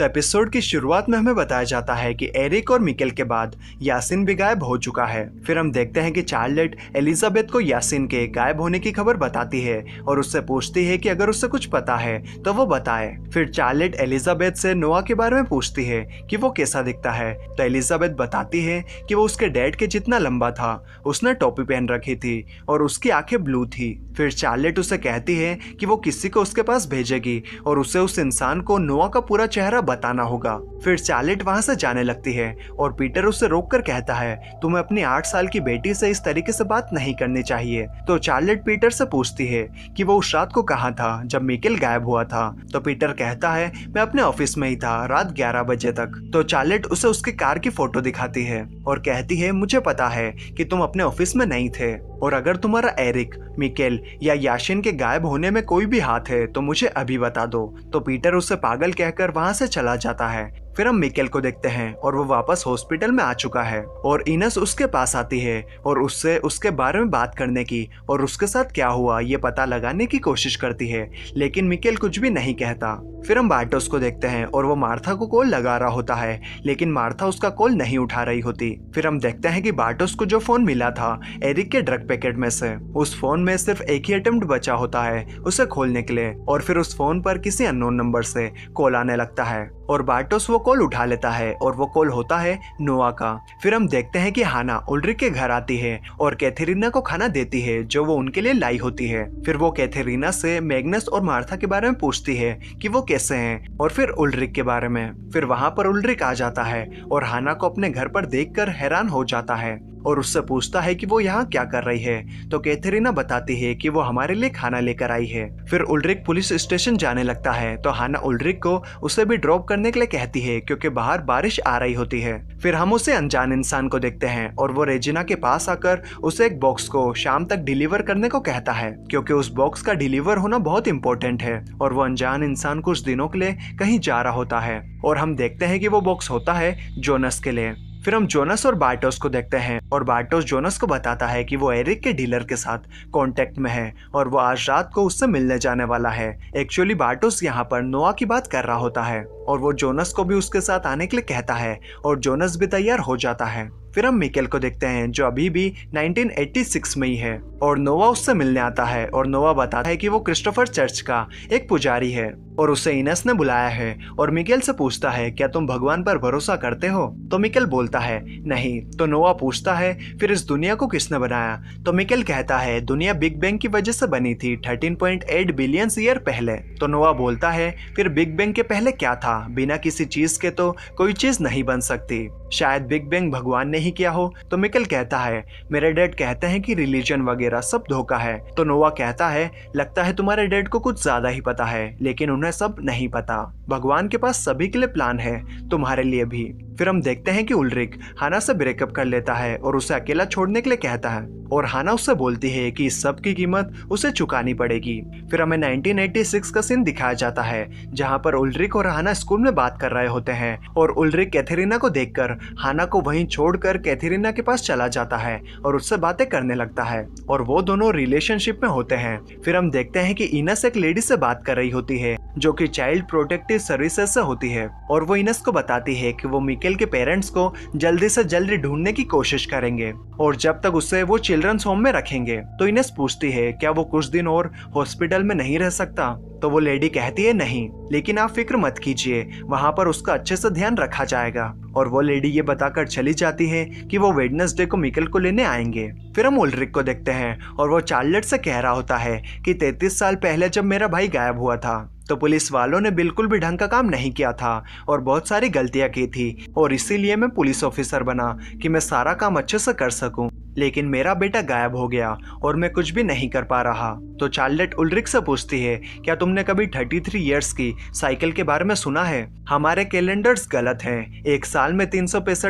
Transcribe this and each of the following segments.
तो एपिसोड की शुरुआत में हमें बताया जाता है कि एरिक और मिकेल के बाद यासिन भी गायब हो चुका है फिर हम देखते हैं कि चार्लेट एलिजाबेथ को यासिन के गायब होने की खबर बताती है और उससे पूछती है कि अगर उससे कुछ पता है तो वो बताए फिर चार्लेट एलिजाबेथ से नोआ के बारे में पूछती है कि वो कैसा दिखता है तो एलिजाबेथ बताती है कि वो उसके डैड के जितना लंबा था उसने टोपी पहन रखी थी और उसकी आंखें ब्लू थी फिर चार्लेट उसे कहती है कि वो किसी को उसके पास भेजेगी और उसे उस इंसान को नोआ का पूरा चेहरा बताना होगा फिर चार्लेट वहां से जाने लगती है और पीटर उसे रोक कर कहता है तुम्हें अपनी आठ साल की बेटी से इस तरीके से बात नहीं करनी चाहिए तो चार्लेट पीटर से पूछती है कि वो उस रात को कहा था जब मिकेल गायब हुआ था तो पीटर कहता है मैं अपने ऑफिस में ही था रात ग्यारह बजे तक तो चार्लेट उसे उसकी कार की फोटो दिखाती है और कहती है मुझे पता है की तुम अपने ऑफिस में नहीं थे और अगर तुम्हारा एरिक मिकेल या याशिन के गायब होने में कोई भी हाथ है तो मुझे अभी बता दो तो पीटर उसे पागल कहकर वहां से चला जाता है फिर हम मिकेल को देखते हैं और वो वापस हॉस्पिटल में आ चुका है और इनस उसके पास आती है और उससे उसके बारे में बात करने की और उसके साथ क्या हुआ ये पता लगाने की कोशिश करती है लेकिन मिकेल कुछ भी नहीं कहता फिर हम बार्टोस को देखते हैं और वो मार्था को कॉल लगा रहा होता है लेकिन मार्था उसका कॉल नहीं उठा रही होती फिर हम देखते हैं कि बार्टोस को जो फोन मिला था एरिक के ड्रग पैकेट में से उस फोन में सिर्फ एक ही अटेम्प्ट बचा होता है उसे खोलने के लिए और फिर उस फोन पर किसी अननोन नंबर से कॉल आने लगता है और बार्टोस वो कॉल उठा लेता है और वो कॉल होता है नोआ का फिर हम देखते हैं कि हाना उल्ड्रिक के घर आती है और कैथेरिना को खाना देती है जो वो उनके लिए लाई होती है फिर वो कैथेरिना से मैग्नस और मार्था के बारे में पूछती है कि वो कैसे हैं और फिर उल्ड्रिक के बारे में फिर वहां पर उल्ड्रिक आ जाता है और हाना को अपने घर पर देखकर हैरान हो जाता है और उससे पूछता है कि वो यहाँ क्या कर रही है तो कैथरीना बताती है कि वो हमारे लिए खाना लेकर आई है फिर उल्ड्रिक पुलिस स्टेशन जाने लगता है तो हाना उल्ड्रिक को उसे भी ड्रॉप करने के लिए कहती है क्योंकि बाहर बारिश आ रही होती है फिर हम उसे अनजान इंसान को देखते हैं और वो रेजिना के पास आकर उसे एक बॉक्स को शाम तक डिलीवर करने को कहता है क्योंकि उस बॉक्स का डिलीवर होना बहुत इम्पोर्टेंट है और वो अनजान इंसान कुछ दिनों के लिए कहीं जा रहा होता है और हम देखते हैं कि वो बॉक्स होता है जोनस के लिए फिर हम जोनस और बार्टोस को देखते हैं और बार्टोस जोनस को बताता है कि वो एरिक के डीलर के साथ कांटेक्ट में है और वो आज रात को उससे मिलने जाने वाला है एक्चुअली बार्टोस यहाँ पर नोआ की बात कर रहा होता है और वो जोनस को भी उसके साथ आने के लिए कहता है और जोनस भी तैयार हो जाता है फिर हम मिकेल को देखते हैं जो अभी भी 1986 में ही है और नोवा उससे मिलने आता है और नोवा बताता है कि वो क्रिस्टोफर चर्च का एक पुजारी है और उसे इनस ने बुलाया है और मिकेल से पूछता है क्या तुम भगवान पर भरोसा करते हो तो मिकेल बोलता है नहीं तो नोवा पूछता है फिर इस दुनिया को किसने बनाया तो मिकेल कहता है दुनिया बिग बैंग की वजह से बनी थी 13.8 बिलियन ईयर पहले तो नोवा बोलता है फिर बिग बैंग के पहले क्या था बिना किसी चीज के तो कोई चीज नहीं बन सकती शायद बिग बैंग भगवान ने ही किया हो तो मिकल कहता है मेरे डैड कहते हैं कि रिलीजन वगैरह सब धोखा है तो नोवा कहता है लगता है तुम्हारे डैड को कुछ ज्यादा ही पता है लेकिन उन्हें सब नहीं पता भगवान के पास सभी के लिए प्लान है तुम्हारे लिए भी फिर हम देखते हैं कि उल्रिक हाना से ब्रेकअप कर लेता है और उसे अकेला छोड़ने के लिए कहता है और हाना उससे बोलती है कि इस सब की कीमत उसे चुकानी पड़ेगी फिर हमें 1986 का सीन दिखाया जाता है जहां पर उल्रिक और हाना स्कूल में बात कर रहे होते हैं और उल्रिक कैथेरिना को देखकर हाना को वहीं छोड़कर कैथरीना के पास चला जाता है और उससे बातें करने लगता है और वो दोनों रिलेशनशिप में होते हैं फिर हम देखते हैं कि इनस एक लेडी से बात कर रही होती है जो कि चाइल्ड प्रोटेक्टिव सर्विसेज से होती है और वो इनस को बताती है कि वो मिकेल के पेरेंट्स को जल्दी से जल्दी ढूंढने की कोशिश करेंगे और जब तक उसे वो चिल्ड्रंस होम में रखेंगे तो इनस पूछती है क्या वो कुछ दिन और हॉस्पिटल में नहीं रह सकता तो वो लेडी कहती है नहीं लेकिन आप फिक्र मत कीजिए वहाँ पर उसका अच्छे से ध्यान रखा जाएगा और वो लेडी ये बताकर चली जाती है कि वो वेडनेसडे को मिकल को लेने आएंगे फिर हम उल्रिक को देखते हैं और वो चार्लेट से कह रहा होता है कि तैतीस साल पहले जब मेरा भाई गायब हुआ था तो पुलिस वालों ने बिल्कुल भी ढंग का काम नहीं किया था और बहुत सारी गलतियां की थी और इसीलिए मैं पुलिस ऑफिसर बना कि मैं सारा काम अच्छे से कर सकूं लेकिन मेरा बेटा गायब हो गया और मैं कुछ भी नहीं कर पा रहा तो चार्लेट उल्रिक से पूछती है क्या तुमने कभी थर्टी थ्री ईयर्स की साइकिल के बारे में सुना है हमारे कैलेंडर्स गलत हैं एक साल में तीन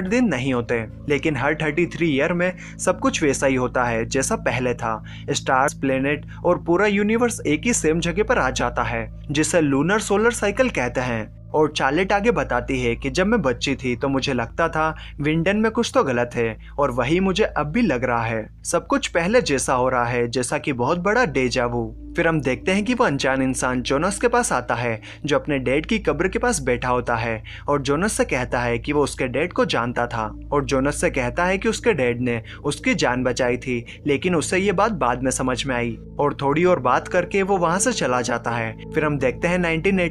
दिन नहीं होते लेकिन हर थ्री ईयर में सब कुछ वैसा ही होता है जैसा पहले था स्टार्स प्लेनेट और पूरा यूनिवर्स एक ही सेम जगह पर आ जाता है जिसे लूनर सोलर साइकिल कहते हैं और चार्लेट आगे बताती है कि जब मैं बच्ची थी तो मुझे लगता था विंडन में कुछ तो गलत है और वही मुझे अब भी लग रहा है सब कुछ पहले जैसा हो रहा है जैसा कि बहुत बड़ा डेजा वो फिर हम देखते हैं कि वो अनजान इंसान जोनस के पास आता है जो अपने डेड की कब्र के पास बैठा होता है और जोनस से कहता है कि वो उसके डेड को जानता था और जोनस से कहता है कि उसके डेड ने उसकी जान बचाई थी लेकिन उससे ये बात बाद में समझ में आई और थोड़ी और बात करके वो वहां से चला जाता है फिर हम देखते हैं नाइनटीन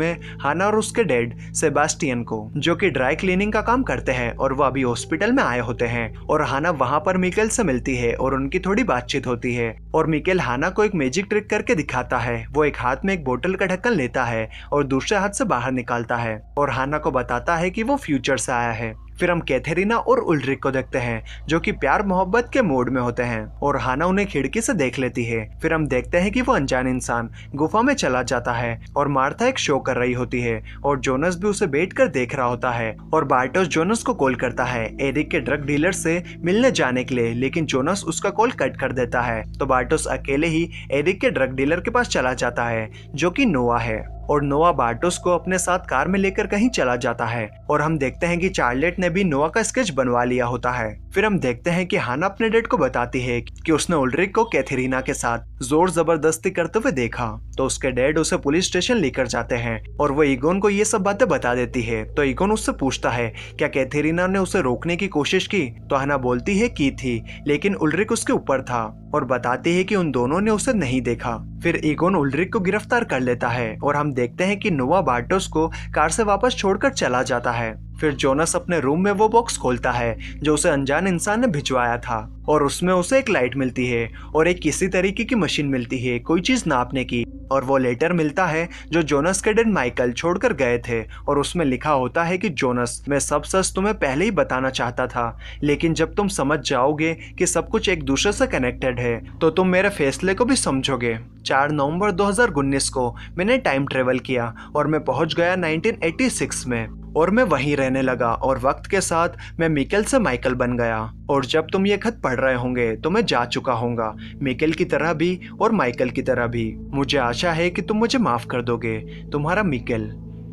में हाना और उसके डैड सेबास्टियन को जो कि ड्राई क्लीनिंग का काम करते हैं और वो अभी हॉस्पिटल में आए होते हैं और हाना वहाँ पर मिकेल से मिलती है और उनकी थोड़ी बातचीत होती है और मिकेल हाना को एक मैजिक ट्रिक करके दिखाता है वो एक हाथ में एक बोतल का ढक्कन लेता है और दूसरे हाथ से बाहर निकालता है और हाना को बताता है कि वो फ्यूचर से आया है फिर हम कैथेरिना और उल्ड्रिक को देखते हैं जो कि प्यार मोहब्बत के मोड में होते हैं और हाना उन्हें खिड़की से देख लेती है फिर हम देखते हैं कि वो अनजान इंसान गुफा में चला जाता है और मार्था एक शो कर रही होती है और जोनस भी उसे बैठ कर देख रहा होता है और बार्टोस जोनस को कॉल करता है एरिक के ड्रग डीलर से मिलने जाने के लिए लेकिन जोनस उसका कॉल कट कर देता है तो बार्टोस अकेले ही एरिक के ड्रग डीलर के पास चला जाता है जो की नोआ है और नोवा बार्टोस को अपने साथ कार में लेकर कहीं चला जाता है और हम देखते हैं कि चार्लेट ने भी नोवा का स्केच बनवा लिया होता है फिर हम देखते हैं कि हाना अपने डेड को बताती है कि उसने उल्ड्रिक को कैथेरिना के साथ जोर जबरदस्ती करते हुए देखा तो उसके डैड उसे पुलिस स्टेशन लेकर जाते हैं और वो इगोन को ये सब बातें बता देती है तो इगोन उससे पूछता है क्या कैथेरिना ने उसे रोकने की कोशिश की तो हाना बोलती है की थी लेकिन उल्ड्रिक उसके ऊपर था और बताती है की उन दोनों ने उसे नहीं देखा फिर इगोन उल्ड्रिक को गिरफ्तार कर लेता है और हम देखते हैं की नोवा बार्टोस को कार से वापस छोड़कर चला जाता है फिर जोनस अपने रूम में वो बॉक्स खोलता है जो उसे अनजान इंसान ने भिजवाया था और उसमें उसे एक लाइट मिलती है और एक किसी तरीके की मशीन मिलती है कोई चीज नापने की और वो लेटर मिलता है जो जोनस के डेड माइकल छोड़कर गए थे और उसमें लिखा होता है कि जोनस मैं सब सच तुम्हें पहले ही बताना चाहता था लेकिन जब तुम समझ जाओगे कि सब कुछ एक दूसरे से कनेक्टेड है तो तुम मेरे फैसले को भी समझोगे चार नवंबर 2019 को मैंने टाइम ट्रेवल किया और मैं पहुंच गया 1986 में और मैं वहीं रहने लगा और वक्त के साथ मैं मिकेल से माइकल बन गया और जब तुम ये खत पढ़ रहे होंगे तो मैं जा चुका होऊंगा मिकेल की तरह भी और माइकल की तरह भी मुझे आशा है कि तुम मुझे माफ कर दोगे तुम्हारा मिकेल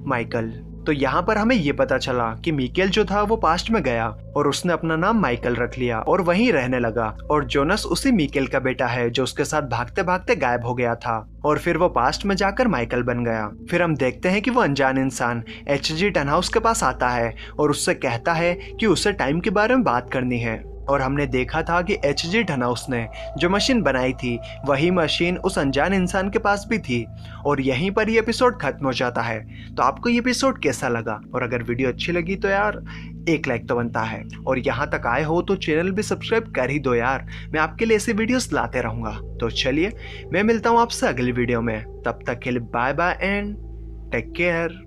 माइकल तो यहाँ पर हमें ये पता चला कि मिकेल जो था वो पास्ट में गया और उसने अपना नाम माइकल रख लिया और वहीं रहने लगा और जोनस उसी मिकेल का बेटा है जो उसके साथ भागते भागते गायब हो गया था और फिर वो पास्ट में जाकर माइकल बन गया फिर हम देखते हैं कि वो अनजान इंसान एच जी हाउस के पास आता है और उससे कहता है कि उसे टाइम के बारे में बात करनी है और हमने देखा था कि एच जी ढनाउस ने जो मशीन बनाई थी वही मशीन उस अनजान इंसान के पास भी थी और यहीं पर ये एपिसोड खत्म हो जाता है तो आपको ये एपिसोड कैसा लगा और अगर वीडियो अच्छी लगी तो यार एक लाइक तो बनता है और यहाँ तक आए हो तो चैनल भी सब्सक्राइब कर ही दो यार मैं आपके लिए ऐसे वीडियोस लाते रहूँगा तो चलिए मैं मिलता हूँ आपसे अगली वीडियो में तब तक के लिए bye bye and take care